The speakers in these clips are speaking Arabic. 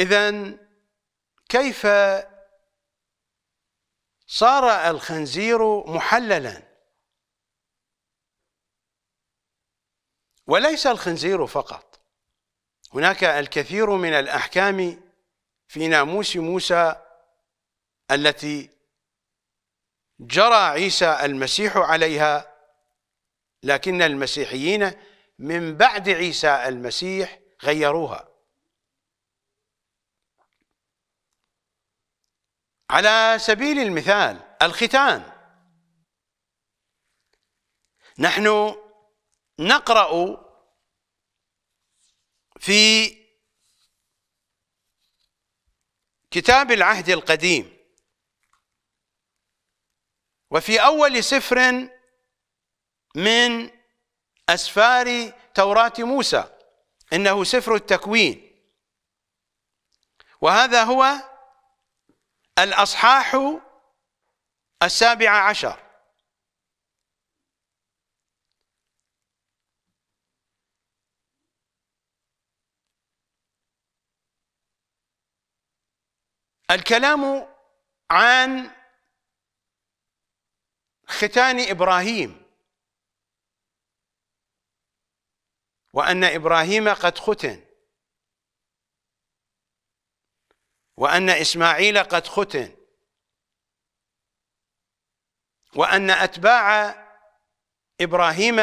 إذا كيف صار الخنزير محللا وليس الخنزير فقط هناك الكثير من الأحكام في ناموس موسى التي جرى عيسى المسيح عليها لكن المسيحيين من بعد عيسى المسيح غيروها على سبيل المثال الختان نحن نقرأ في كتاب العهد القديم وفي أول سفر من أسفار توراة موسى إنه سفر التكوين وهذا هو الأصحاح السابع عشر الكلام عن ختان إبراهيم وأن إبراهيم قد ختن وأن إسماعيل قد ختن وأن أتباع إبراهيم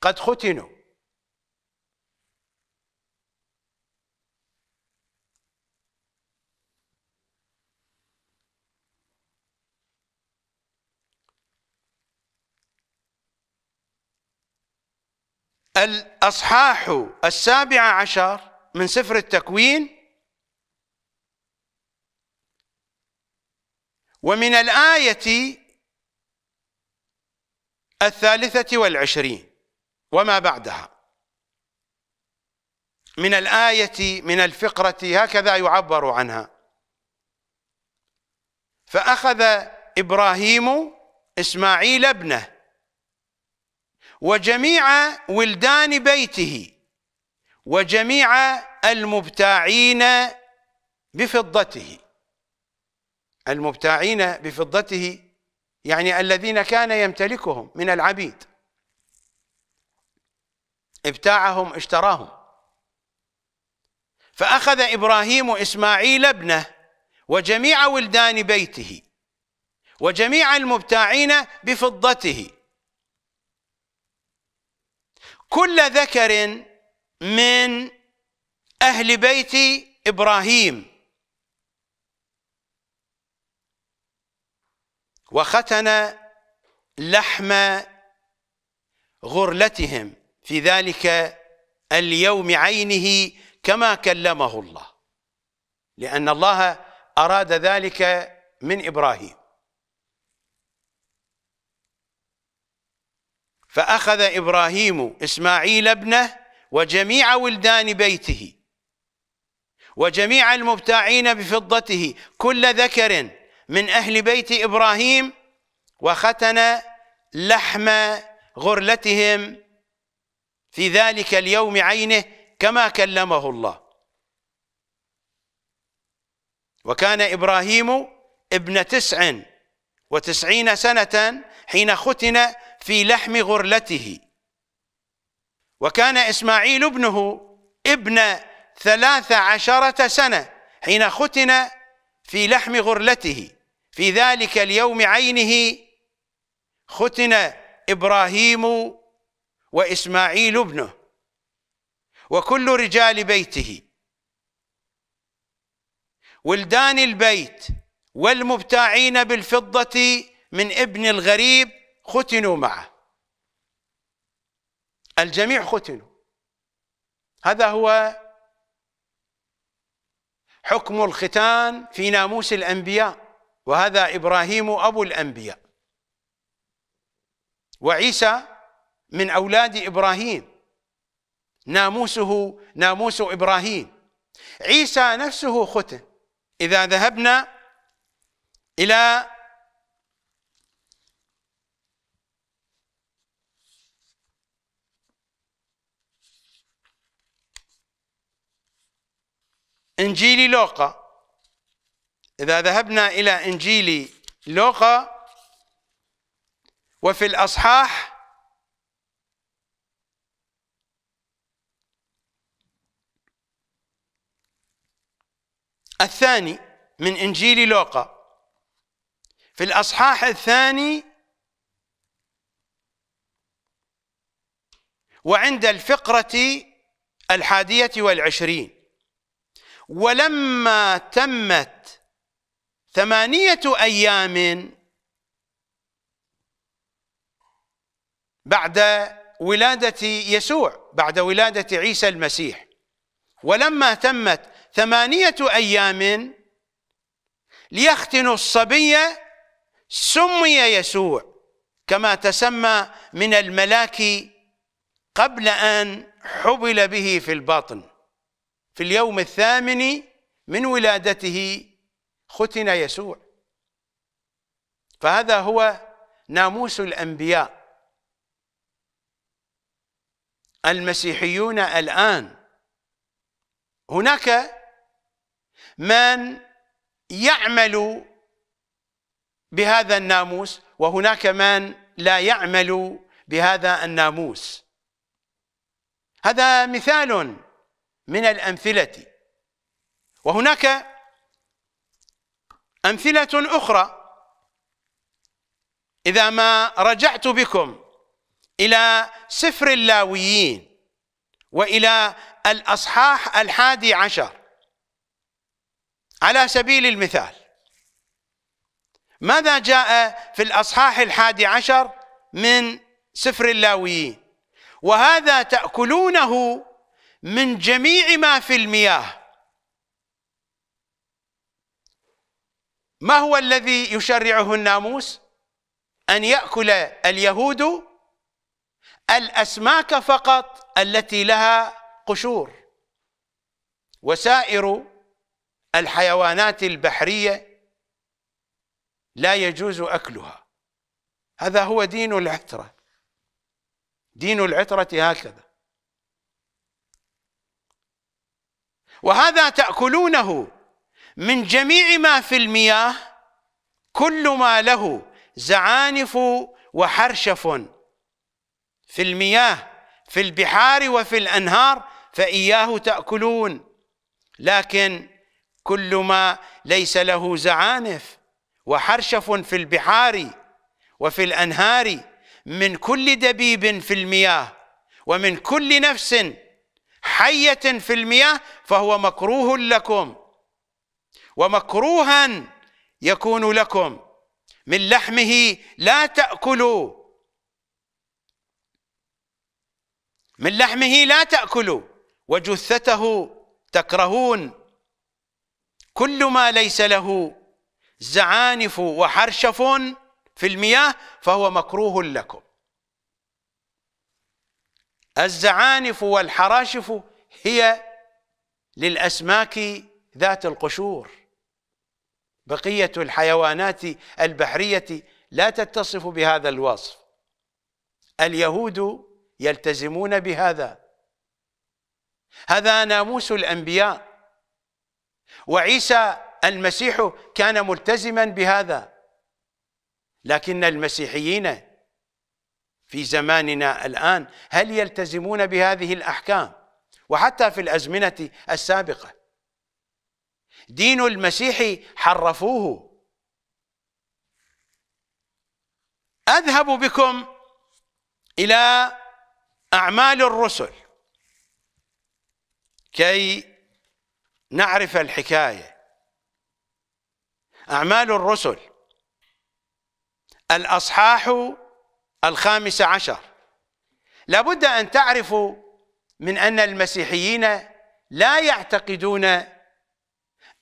قد ختنوا الأصحاح السابع عشر من سفر التكوين ومن الآية الثالثة والعشرين وما بعدها من الآية من الفقرة هكذا يعبر عنها فأخذ إبراهيم إسماعيل ابنه وجميع ولدان بيته وجميع المبتاعين بفضته المبتاعين بفضته يعني الذين كان يمتلكهم من العبيد ابتاعهم اشتراهم فأخذ إبراهيم إسماعيل ابنه وجميع ولدان بيته وجميع المبتاعين بفضته كل ذكر من أهل بيت إبراهيم وختن لحم غرلتهم في ذلك اليوم عينه كما كلمه الله لأن الله أراد ذلك من إبراهيم فأخذ إبراهيم إسماعيل ابنه وجميع ولدان بيته وجميع المبتاعين بفضته كل ذكر من أهل بيت إبراهيم وختن لحم غرلتهم في ذلك اليوم عينه كما كلمه الله وكان إبراهيم ابن تسع وتسعين سنة حين ختن في لحم غرلته وكان إسماعيل ابنه ابن ثلاث عشرة سنة حين ختن في لحم غرلته في ذلك اليوم عينه ختن إبراهيم وإسماعيل ابنه وكل رجال بيته ولدان البيت والمبتاعين بالفضة من ابن الغريب ختنوا معه الجميع ختنوا هذا هو حكم الختان في ناموس الأنبياء وهذا إبراهيم أبو الأنبياء وعيسى من أولاد إبراهيم ناموسه ناموس إبراهيم عيسى نفسه ختن إذا ذهبنا إلى إنجيل لوقا إذا ذهبنا إلى إنجيل لوقا وفي الأصحاح الثاني من إنجيل لوقا في الأصحاح الثاني وعند الفقرة الحادية والعشرين ولما تمت ثمانية أيام بعد ولادة يسوع بعد ولادة عيسى المسيح ولما تمت ثمانية أيام ليختنوا الصبي سمي يسوع كما تسمى من الملاك قبل أن حبل به في البطن في اليوم الثامن من ولادته ختن يسوع فهذا هو ناموس الأنبياء المسيحيون الآن هناك من يعمل بهذا الناموس وهناك من لا يعمل بهذا الناموس هذا مثال من الأمثلة وهناك أمثلة أخرى إذا ما رجعت بكم إلى سفر اللاويين وإلى الأصحاح الحادي عشر على سبيل المثال ماذا جاء في الأصحاح الحادي عشر من سفر اللاويين وهذا تأكلونه من جميع ما في المياه ما هو الذي يشرعه الناموس أن يأكل اليهود الأسماك فقط التي لها قشور وسائر الحيوانات البحرية لا يجوز أكلها هذا هو دين العترة دين العترة هكذا وهذا تأكلونه من جميع ما في المياه كل ما له زعانف وحرشف في المياه في البحار وفي الأنهار فإياه تأكلون لكن كل ما ليس له زعانف وحرشف في البحار وفي الأنهار من كل دبيب في المياه ومن كل نفس حية في المياه فهو مكروه لكم ومكروها يكون لكم من لحمه لا تأكلوا من لحمه لا تأكلوا وجثته تكرهون كل ما ليس له زعانف وحرشف في المياه فهو مكروه لكم الزعانف والحراشف هي للأسماك ذات القشور بقية الحيوانات البحرية لا تتصف بهذا الوصف اليهود يلتزمون بهذا هذا ناموس الأنبياء وعيسى المسيح كان ملتزما بهذا لكن المسيحيين في زماننا الآن هل يلتزمون بهذه الأحكام وحتى في الأزمنة السابقة دين المسيح حرفوه أذهب بكم إلى أعمال الرسل كي نعرف الحكاية أعمال الرسل الأصحاح الخامس عشر لابد أن تعرفوا من أن المسيحيين لا يعتقدون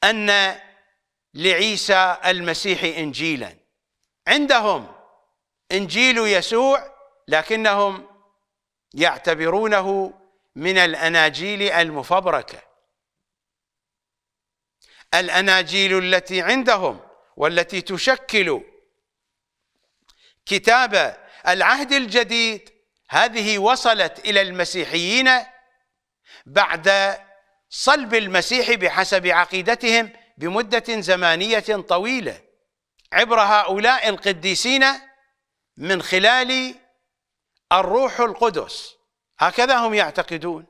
أن لعيسى المسيح إنجيلا عندهم إنجيل يسوع لكنهم يعتبرونه من الأناجيل المفبركة الأناجيل التي عندهم والتي تشكل كتاب العهد الجديد هذه وصلت إلى المسيحيين بعد صلب المسيح بحسب عقيدتهم بمدة زمانية طويلة عبر هؤلاء القديسين من خلال الروح القدس هكذا هم يعتقدون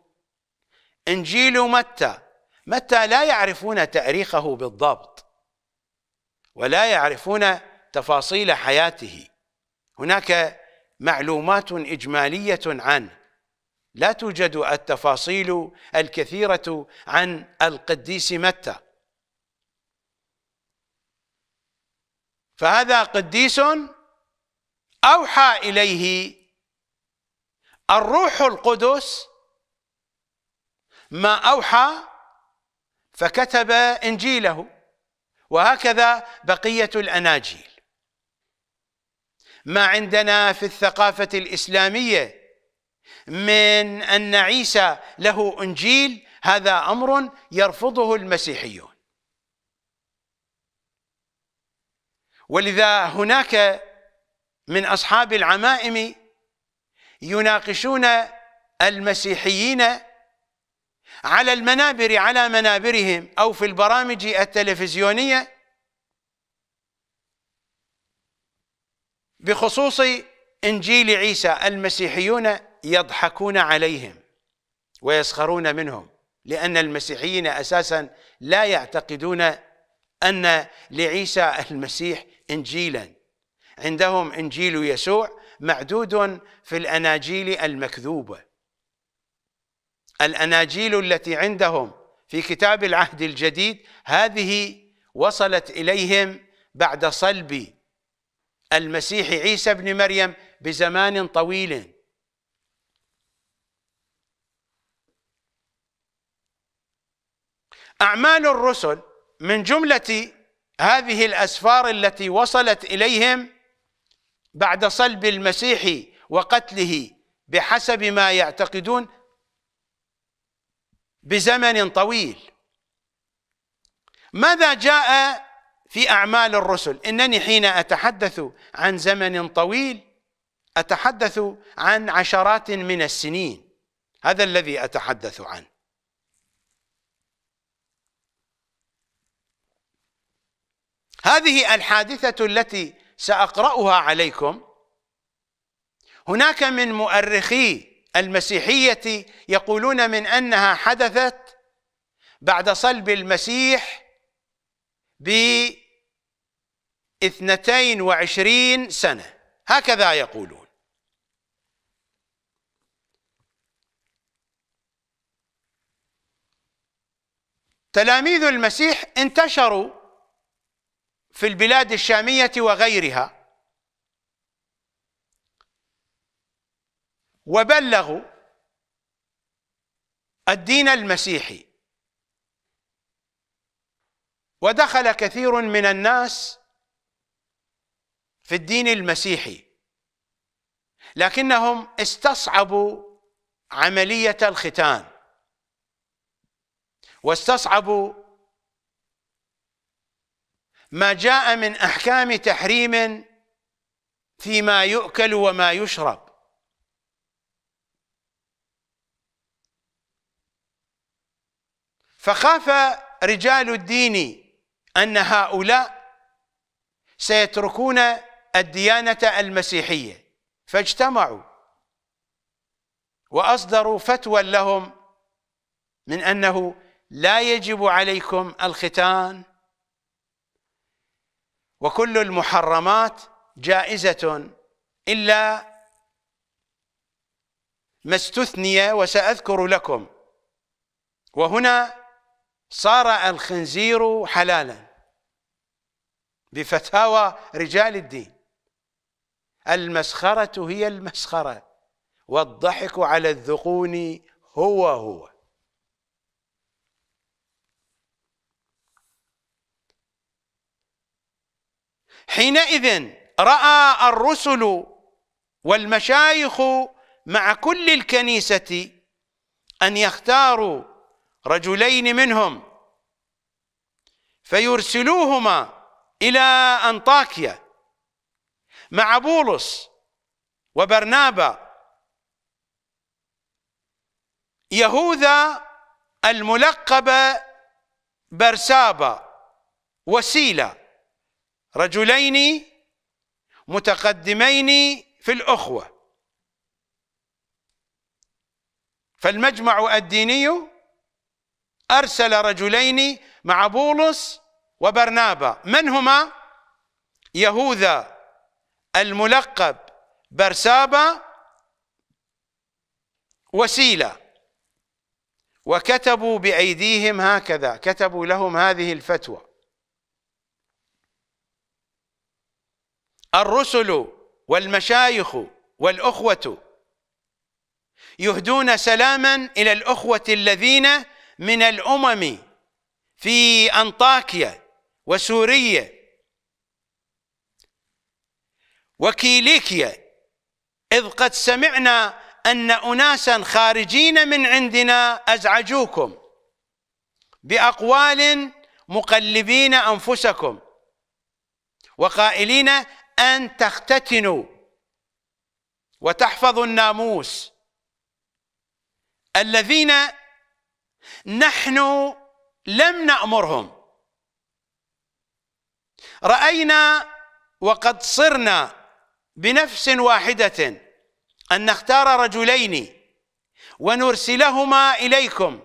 انجيل متى متى لا يعرفون تاريخه بالضبط ولا يعرفون تفاصيل حياته هناك معلومات إجمالية عنه لا توجد التفاصيل الكثيرة عن القديس متى فهذا قديس أوحى إليه الروح القدس ما أوحى فكتب إنجيله وهكذا بقية الأناجيل ما عندنا في الثقافة الإسلامية من أن عيسى له إنجيل هذا أمر يرفضه المسيحيون ولذا هناك من أصحاب العمائم يناقشون المسيحيين على المنابر على منابرهم أو في البرامج التلفزيونية بخصوص انجيل عيسى المسيحيون يضحكون عليهم ويسخرون منهم لان المسيحيين اساسا لا يعتقدون ان لعيسى المسيح انجيلا عندهم انجيل يسوع معدود في الاناجيل المكذوبه الاناجيل التي عندهم في كتاب العهد الجديد هذه وصلت اليهم بعد صلب المسيح عيسى بن مريم بزمان طويل أعمال الرسل من جملة هذه الأسفار التي وصلت إليهم بعد صلب المسيح وقتله بحسب ما يعتقدون بزمن طويل ماذا جاء في أعمال الرسل إنني حين أتحدث عن زمن طويل أتحدث عن عشرات من السنين هذا الذي أتحدث عنه هذه الحادثة التي سأقرأها عليكم هناك من مؤرخي المسيحية يقولون من أنها حدثت بعد صلب المسيح ب اثنتين وعشرين سنة هكذا يقولون تلاميذ المسيح انتشروا في البلاد الشامية وغيرها وبلغوا الدين المسيحي ودخل كثير من الناس في الدين المسيحي لكنهم استصعبوا عملية الختان واستصعبوا ما جاء من أحكام تحريم فيما يؤكل وما يشرب فخاف رجال الدين أن هؤلاء سيتركون الديانة المسيحية فاجتمعوا وأصدروا فتوى لهم من أنه لا يجب عليكم الختان وكل المحرمات جائزة إلا ما استثني وسأذكر لكم وهنا صار الخنزير حلالا بفتاوى رجال الدين المسخرة هي المسخرة والضحك على الذقون هو هو حينئذ رأى الرسل والمشايخ مع كل الكنيسة أن يختاروا رجلين منهم فيرسلوهما إلى أنطاكيا مع بولس وبرنابا يهوذا الملقب برسابا وسيلة رجلين متقدمين في الأخوة فالمجمع الديني أرسل رجلين مع بولس وبرنابا من هما يهوذا الملقب برسابة وسيلة وكتبوا بأيديهم هكذا كتبوا لهم هذه الفتوى الرسل والمشايخ والأخوة يهدون سلاما إلى الأخوة الذين من الأمم في أنطاكيا وسوريا وكيليكيا إذ قد سمعنا أن أناسا خارجين من عندنا أزعجوكم بأقوال مقلبين أنفسكم وقائلين أن تختتنوا وتحفظوا الناموس الذين نحن لم نأمرهم رأينا وقد صرنا بنفس واحدة أن نختار رجلين ونرسلهما إليكم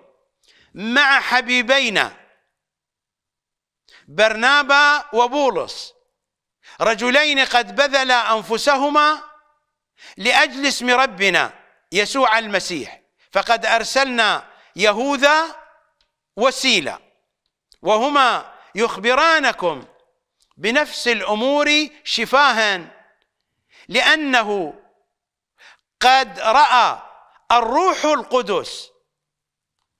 مع حبيبينا برنابا وبولس رجلين قد بذلا أنفسهما لأجل اسم ربنا يسوع المسيح فقد أرسلنا يهوذا وسيلة وهما يخبرانكم بنفس الأمور شفاهاً لأنه قد رأى الروح القدس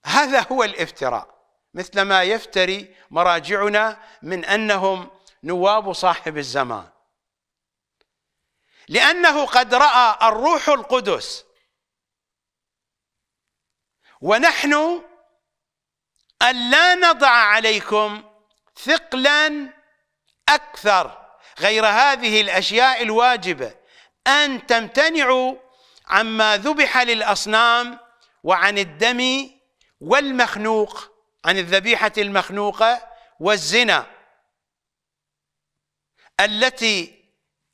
هذا هو الافتراء مثل ما يفتري مراجعنا من أنهم نواب صاحب الزمان لأنه قد رأى الروح القدس ونحن أن لا نضع عليكم ثقلا أكثر غير هذه الأشياء الواجبة أن تمتنعوا عما ذبح للأصنام وعن الدم والمخنوق عن الذبيحة المخنوقة والزنا التي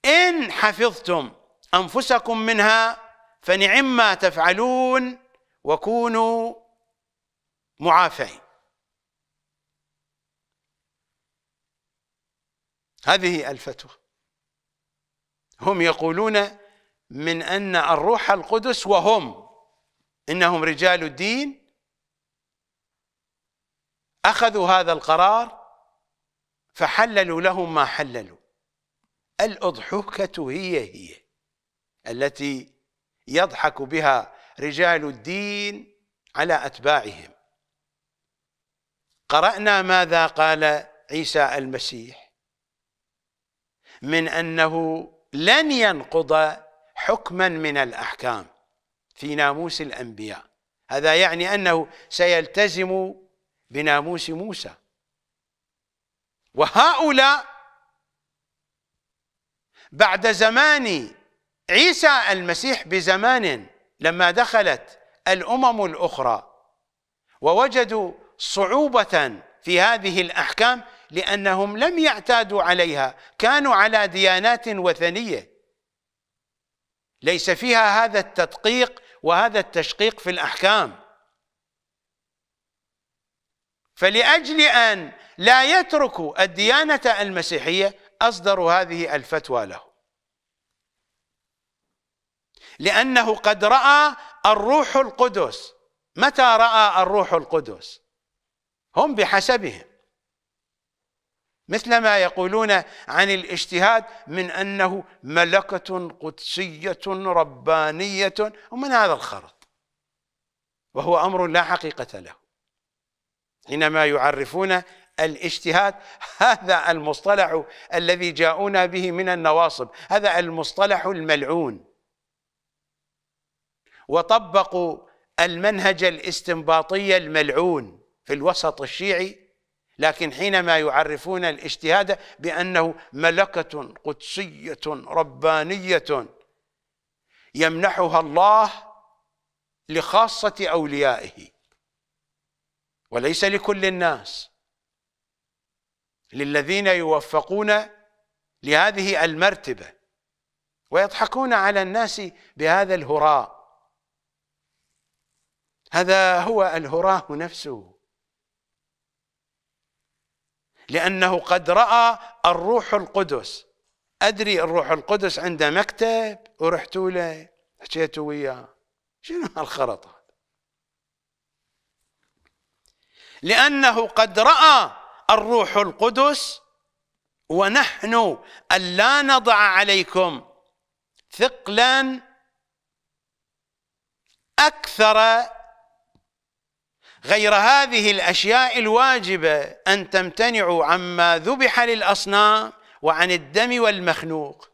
إن حفظتم أنفسكم منها فنعما تفعلون وكونوا معافين هذه الفتوى هم يقولون من أن الروح القدس وهم إنهم رجال الدين أخذوا هذا القرار فحللوا لهم ما حللوا الأضحوكة هي هي التي يضحك بها رجال الدين على أتباعهم قرأنا ماذا قال عيسى المسيح من أنه لن ينقض حكما من الأحكام في ناموس الأنبياء هذا يعني أنه سيلتزم بناموس موسى وهؤلاء بعد زمان عيسى المسيح بزمان لما دخلت الأمم الأخرى ووجدوا صعوبة في هذه الأحكام لأنهم لم يعتادوا عليها كانوا على ديانات وثنية ليس فيها هذا التدقيق وهذا التشقيق في الأحكام فلأجل أن لا يتركوا الديانة المسيحية أصدروا هذه الفتوى له لأنه قد رأى الروح القدس متى رأى الروح القدس هم بحسبهم مثل ما يقولون عن الاجتهاد من أنه ملكة قدسية ربانية ومن هذا الخرط وهو أمر لا حقيقة له حينما يعرفون الاجتهاد هذا المصطلح الذي جاءونا به من النواصب هذا المصطلح الملعون وطبقوا المنهج الاستنباطي الملعون في الوسط الشيعي لكن حينما يعرفون الاجتهاد بأنه ملكة قدسية ربانية يمنحها الله لخاصة أوليائه وليس لكل الناس للذين يوفقون لهذه المرتبة ويضحكون على الناس بهذا الهراء هذا هو الهراء نفسه لأنه قد رأى الروح القدس أدري الروح القدس عنده مكتب ورحت له حكيت وياه شنو هالخرط هذا لأنه قد رأى الروح القدس ونحن ألا نضع عليكم ثقلا أكثر غير هذه الاشياء الواجبه ان تمتنعوا عما ذبح للاصنام وعن الدم والمخنوق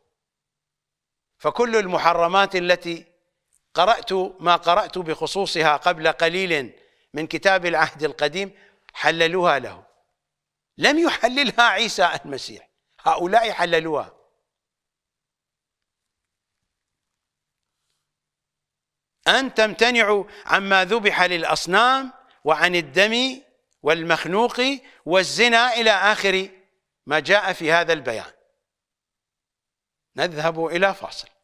فكل المحرمات التي قرات ما قرات بخصوصها قبل قليل من كتاب العهد القديم حللوها له لم يحللها عيسى المسيح هؤلاء حللوها أن تمتنعوا عما ذبح للأصنام وعن الدم والمخنوق والزنا إلى آخر ما جاء في هذا البيان نذهب إلى فاصل